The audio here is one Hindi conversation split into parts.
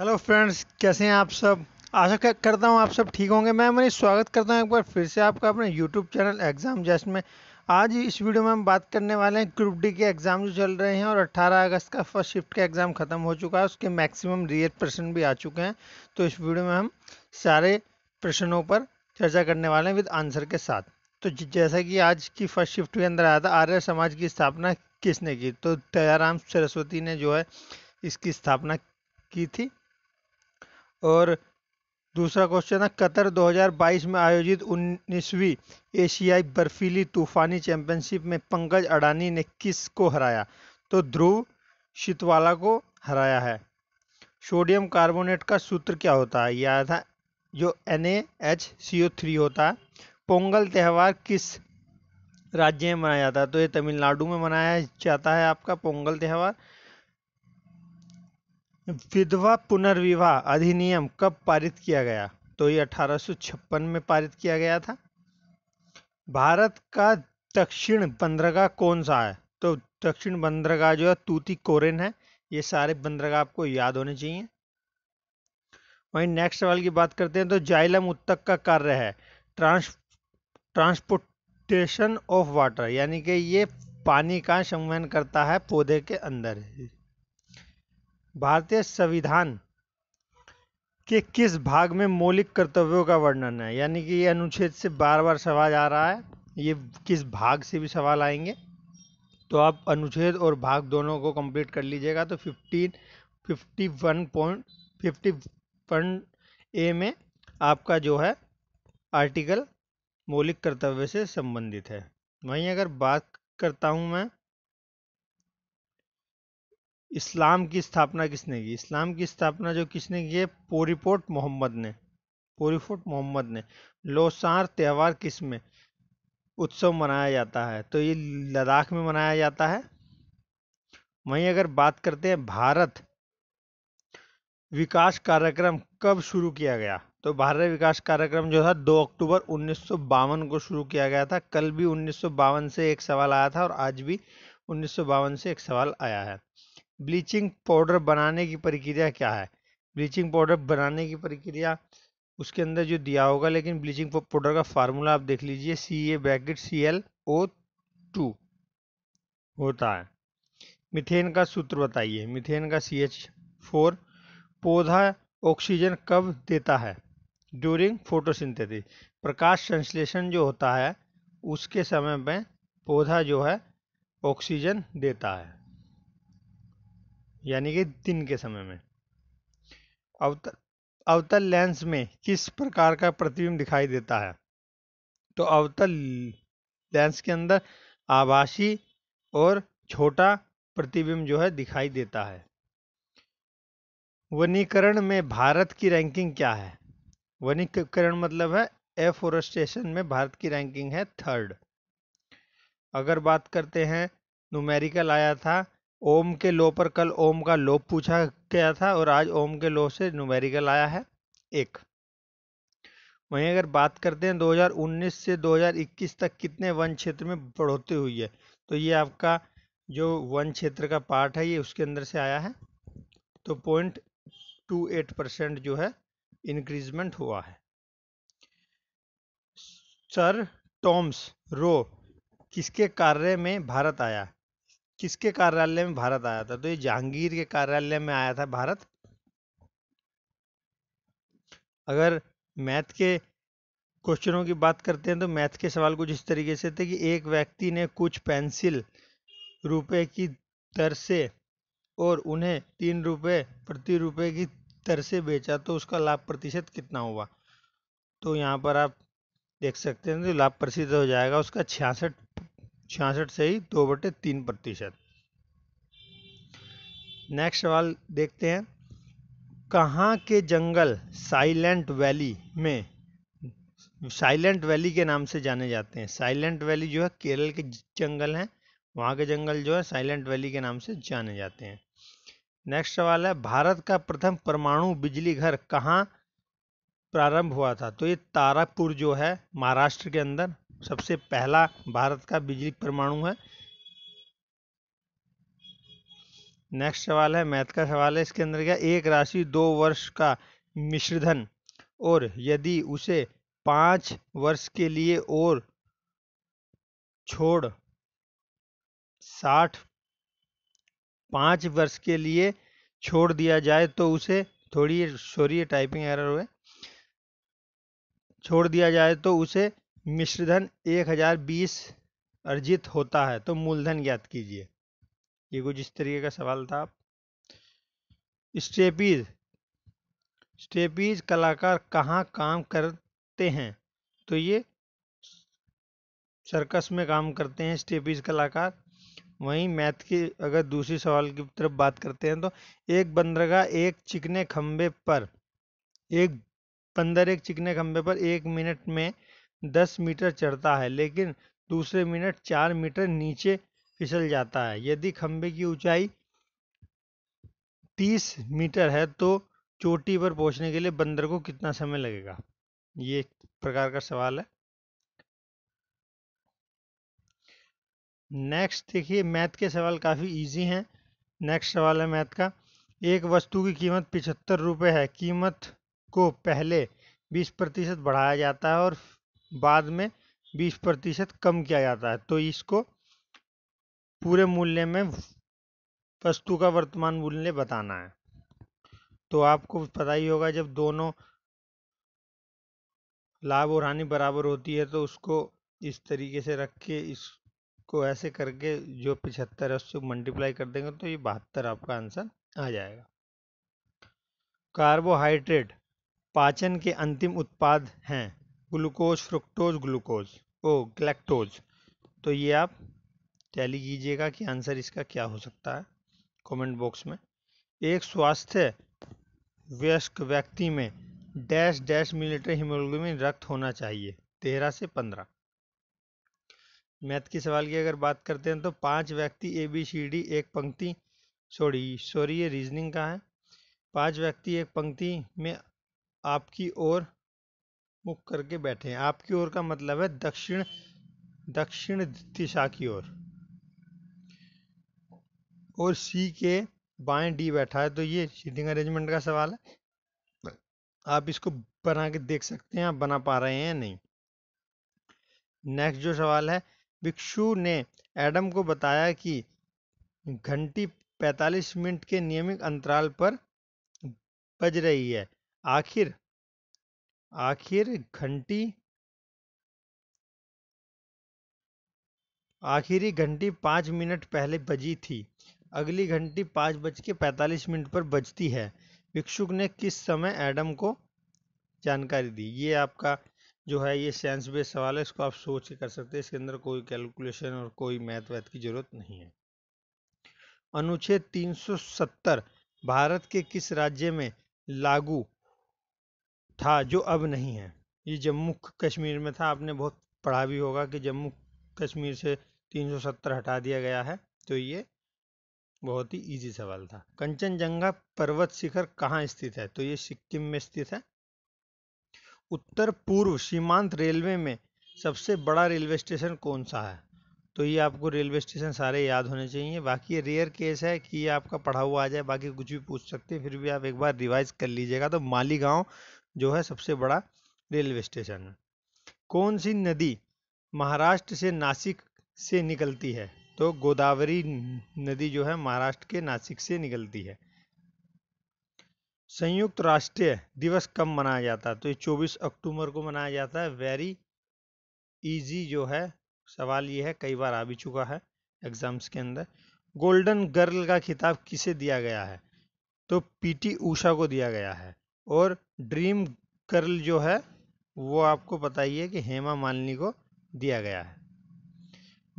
हेलो फ्रेंड्स कैसे हैं आप सब आशा करता हूं आप सब ठीक होंगे मैं मनीष स्वागत करता हूं एक बार फिर से आपका अपने यूट्यूब चैनल एग्ज़ाम जस्ट में आज इस वीडियो में हम बात करने वाले हैं ग्रुप डी के एग्ज़ाम जो चल रहे हैं और 18 अगस्त का फर्स्ट शिफ्ट का एग्ज़ाम ख़त्म हो चुका है उसके मैक्सिमम रियल प्रश्न भी आ चुके हैं तो इस वीडियो में हम सारे प्रश्नों पर चर्चा करने वाले हैं विद आंसर के साथ तो जैसा कि आज की फर्स्ट शिफ्ट के अंदर आया था आर्य समाज की स्थापना किसने की तो दयाराम सरस्वती ने जो है इसकी स्थापना की थी और दूसरा क्वेश्चन है कतर 2022 में आयोजित 19वीं एशियाई बर्फीली तूफानी चैंपियनशिप में पंकज अडानी ने किस को हराया तो ध्रुव शीतवाला को हराया है सोडियम कार्बोनेट का सूत्र क्या होता है यह था जो N H C O three होता है पोंगल त्यौहार किस राज्य में मनाया जाता है तो ये तमिलनाडु में मनाया जाता है आपका पोंगल त्यौहार विधवा पुनर्विवाह अधिनियम कब पारित किया गया तो ये 1856 में पारित किया गया था भारत का दक्षिण बंदरगाह कौन सा है तो दक्षिण बंदरगाह जो है तूती कोरेन है ये सारे बंदरगाह आपको याद होने चाहिए वहीं नेक्स्ट सवाल की बात करते हैं तो जाइलम उत्तक का कार्य है ट्रांस ट्रांसपोर्टेशन ऑफ वाटर यानी कि ये पानी का संवहन करता है पौधे के अंदर भारतीय संविधान के किस भाग में मौलिक कर्तव्यों का वर्णन है यानी कि ये अनुच्छेद से बार बार सवाल आ रहा है ये किस भाग से भी सवाल आएंगे तो आप अनुच्छेद और भाग दोनों को कंप्लीट कर लीजिएगा तो fifteen fifty one point fifty one A में आपका जो है आर्टिकल मौलिक कर्तव्य से संबंधित है वहीं अगर बात करता हूँ मैं इस्लाम की स्थापना किसने की इस्लाम की स्थापना जो किसने की है पोरीपोर्ट मोहम्मद ने पोरीपोर्ट मोहम्मद ने लोसार त्यौहार किस में उत्सव मनाया जाता है तो ये लद्दाख में मनाया जाता है वहीं अगर बात करते हैं भारत विकास कार्यक्रम कब शुरू किया गया तो भारत विकास कार्यक्रम जो था 2 अक्टूबर उन्नीस को शुरू किया गया था कल भी उन्नीस से एक सवाल आया था और आज भी उन्नीस से एक सवाल आया है ब्लीचिंग पाउडर बनाने की प्रक्रिया क्या है ब्लीचिंग पाउडर बनाने की प्रक्रिया उसके अंदर जो दिया होगा लेकिन ब्लीचिंग पाउडर का फार्मूला आप देख लीजिए C A bracket C L O two होता है मिथेन का सूत्र बताइए मिथेन का सी एच फोर पौधा ऑक्सीजन कब देता है ड्यूरिंग फोटोसिंथेसिस प्रकाश संश्लेषण जो होता है उसके समय में पौधा जो है ऑक्सीजन देता है यानी कि दिन के समय में अवतल अवतल लेंस में किस प्रकार का प्रतिबिंब दिखाई देता है तो अवतल लेंस के अंदर आभासी और छोटा प्रतिबिंब जो है दिखाई देता है वनीकरण में भारत की रैंकिंग क्या है वनीकरण मतलब है एफोरेस्टेशन में भारत की रैंकिंग है थर्ड अगर बात करते हैं न्यूमेरिकल आया था ओम के लो पर कल ओम का लोप पूछा गया था और आज ओम के लो से न्यूमेरिकल आया है एक वहीं अगर बात करते हैं 2019 से 2021 तक कितने वन क्षेत्र में बढ़ोतरी हुई है तो ये आपका जो वन क्षेत्र का पार्ट है ये उसके अंदर से आया है तो पॉइंट टू एट परसेंट जो है इंक्रीजमेंट हुआ है सर टॉम्स रो किसके कार्य में भारत आया किसके कार्यालय में भारत आया था तो ये जहांगीर के कार्यालय में आया था भारत अगर मैथ के क्वेश्चनों की बात करते हैं तो मैथ के सवाल कुछ इस तरीके से थे कि एक व्यक्ति ने कुछ पेंसिल रुपए की दर से और उन्हें तीन रुपए प्रति रुपए की दर से बेचा तो उसका लाभ प्रतिशत कितना हुआ तो यहाँ पर आप देख सकते हैं तो लाभ प्रतिशत हो जाएगा उसका छियासठ छियासठ से ही दो बटे तीन प्रतिशत नेक्स्ट सवाल देखते हैं कहाँ के जंगल साइलेंट वैली में साइलेंट वैली के नाम से जाने जाते हैं साइलेंट वैली जो है केरल के जंगल हैं वहाँ के जंगल जो है साइलेंट वैली के नाम से जाने जाते हैं नेक्स्ट सवाल है भारत का प्रथम परमाणु बिजली घर कहाँ प्रारंभ हुआ था तो ये तारापुर जो है महाराष्ट्र के अंदर सबसे पहला भारत का बिजली परमाणु है नेक्स्ट सवाल है मैथ का सवाल है इसके अंदर क्या एक राशि दो वर्ष का मिश्रधन और यदि उसे पांच वर्ष के लिए और छोड़ साठ पांच वर्ष के लिए छोड़ दिया जाए तो उसे थोड़ी सॉरी टाइपिंग एरर हुए छोड़ दिया जाए तो उसे मिश्रधन एक हजार बीस अर्जित होता है तो मूलधन ज्ञात कीजिए ये कुछ इस तरीके का सवाल था आप स्टेपीज स्टेपीज कलाकार कहाँ काम करते हैं तो ये सर्कस में काम करते हैं स्टेपीज कलाकार वहीं मैथ की अगर दूसरी सवाल की तरफ बात करते हैं तो एक बंदरगाह एक चिकने खंबे पर एक बंदर एक चिकने खंबे पर एक मिनट में दस मीटर चढ़ता है लेकिन दूसरे मिनट चार मीटर नीचे फिसल जाता है यदि खंभे की ऊंचाई तीस मीटर है तो चोटी पर पहुंचने के लिए बंदर को कितना समय लगेगा ये एक प्रकार का सवाल है नेक्स्ट देखिए मैथ के सवाल काफ़ी इजी हैं नेक्स्ट सवाल है मैथ का एक वस्तु की कीमत पिछहत्तर रुपये है कीमत को पहले बीस प्रतिशत बढ़ाया जाता है और बाद में बीस प्रतिशत कम किया जाता है तो इसको पूरे मूल्य में वस्तु का वर्तमान मूल्य बताना है तो आपको पता ही होगा जब दोनों लाभ और हानि बराबर होती है तो उसको इस तरीके से रख के इसको ऐसे करके जो पिछहत्तर है उससे मल्टीप्लाई कर देंगे तो ये बहत्तर आपका आंसर आ जाएगा कार्बोहाइड्रेट पाचन के अंतिम उत्पाद हैं ग्लूकोज फ्रुक्टोज ग्लूकोज ओ गलेक्टोज तो ये आप टैली कीजिएगा कि आंसर इसका क्या हो सकता है कमेंट बॉक्स में एक स्वास्थ्य व्यस्क व्यक्ति में डैश डैश मिलीटर हिमोग्लोबिन रक्त होना चाहिए तेरह से पंद्रह मैथ की सवाल की अगर बात करते हैं तो पांच व्यक्ति ए बी सी डी एक पंक्ति सॉरी सॉरी ये रीजनिंग का है पांच व्यक्ति एक पंक्ति में आपकी ओर मुख करके बैठे हैं आपकी ओर का मतलब है दक्षिण दक्षिण दिशा की ओर और, सी के बाएं डी बैठा है तो ये सीटिंग अरेंजमेंट का सवाल है आप इसको बना के देख सकते हैं आप बना पा रहे हैं या नहीं नेक्स्ट जो सवाल है भिक्षु ने एडम को बताया कि घंटी 45 मिनट के नियमित अंतराल पर बज रही है आखिर आखिर आखिरी घंटी पांच मिनट पहले बजी थी अगली घंटी पांच बज के पैतालीस मिनट पर बजती है भिक्षुक ने किस समय एडम को जानकारी दी ये आपका जो है ये साइंस बेस्ड सवाल है इसको आप सोच के कर सकते हैं इसके अंदर कोई कैलकुलेशन और कोई मैथ वैथ की जरूरत नहीं है अनुच्छेद 370 भारत के किस राज्य में लागू था जो अब नहीं है ये जम्मू कश्मीर में था आपने बहुत पढ़ा भी होगा कि जम्मू कश्मीर से 370 हटा दिया गया है तो ये बहुत ही इजी सवाल था कंचनजंगा पर्वत शिखर कहाँ स्थित है तो ये सिक्किम में स्थित है उत्तर पूर्व सीमांत रेलवे में सबसे बड़ा रेलवे स्टेशन कौन सा है तो ये आपको रेलवे स्टेशन सारे याद होने चाहिए बाकी ये रेयर केस है कि ये आपका पढ़ा हुआ आ जाए बाकी कुछ भी पूछ सकते हैं फिर भी आप एक बार रिवाइज कर लीजिएगा तो मालीगांव जो है सबसे बड़ा रेलवे स्टेशन है कौन सी नदी महाराष्ट्र से नासिक से निकलती है तो गोदावरी नदी जो है महाराष्ट्र के नासिक से निकलती है संयुक्त राष्ट्र दिवस कब मनाया जाता है तो ये 24 अक्टूबर को मनाया जाता है वेरी इजी जो है सवाल ये है कई बार आ भी चुका है एग्जाम्स के अंदर गोल्डन गर्ल का खिताब किसे दिया गया है तो पीटी ऊषा को दिया गया है और ड्रीम गर्ल जो है वो आपको बताइए कि हेमा मालिनी को दिया गया है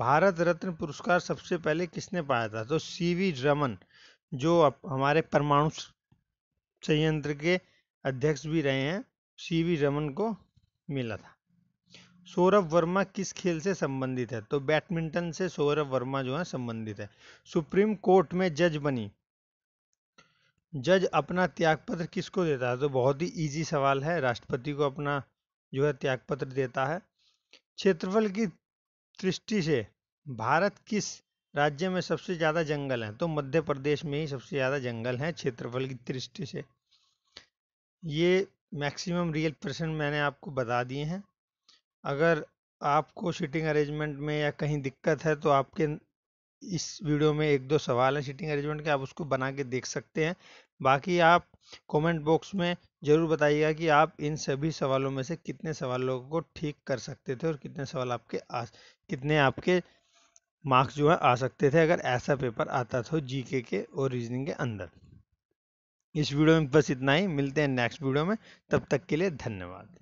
भारत रत्न पुरस्कार सबसे पहले किसने पाया था तो सी वी रमन जो हमारे परमाणु संयंत्र के अध्यक्ष भी रहे हैं सी वी रमन को मिला था सौरभ वर्मा किस खेल से संबंधित है तो बैडमिंटन से सौरभ वर्मा जो है संबंधित है सुप्रीम कोर्ट में जज बनी जज अपना त्यागपत्र किसको देता है तो बहुत ही इजी सवाल है राष्ट्रपति को अपना जो है त्यागपत्र देता है क्षेत्रफल की दृष्टि से भारत किस राज्य में सबसे ज़्यादा जंगल हैं तो मध्य प्रदेश में ही सबसे ज़्यादा जंगल हैं क्षेत्रफल की दृष्टि से ये मैक्सिमम रियल प्रश्न मैंने आपको बता दिए हैं अगर आपको सीटिंग अरेंजमेंट में या कहीं दिक्कत है तो आपके इस वीडियो में एक दो सवाल है सीटिंग अरेंजमेंट के आप उसको बना के देख सकते हैं बाकी आप कमेंट बॉक्स में ज़रूर बताइएगा कि आप इन सभी सवालों में से कितने सवालों को ठीक कर सकते थे और कितने सवाल आपके आ कितने आपके मार्क्स जो है आ सकते थे अगर ऐसा पेपर आता था तो जीके के और रीजनिंग के अंदर इस वीडियो में बस इतना ही मिलते हैं नेक्स्ट वीडियो में तब तक के लिए धन्यवाद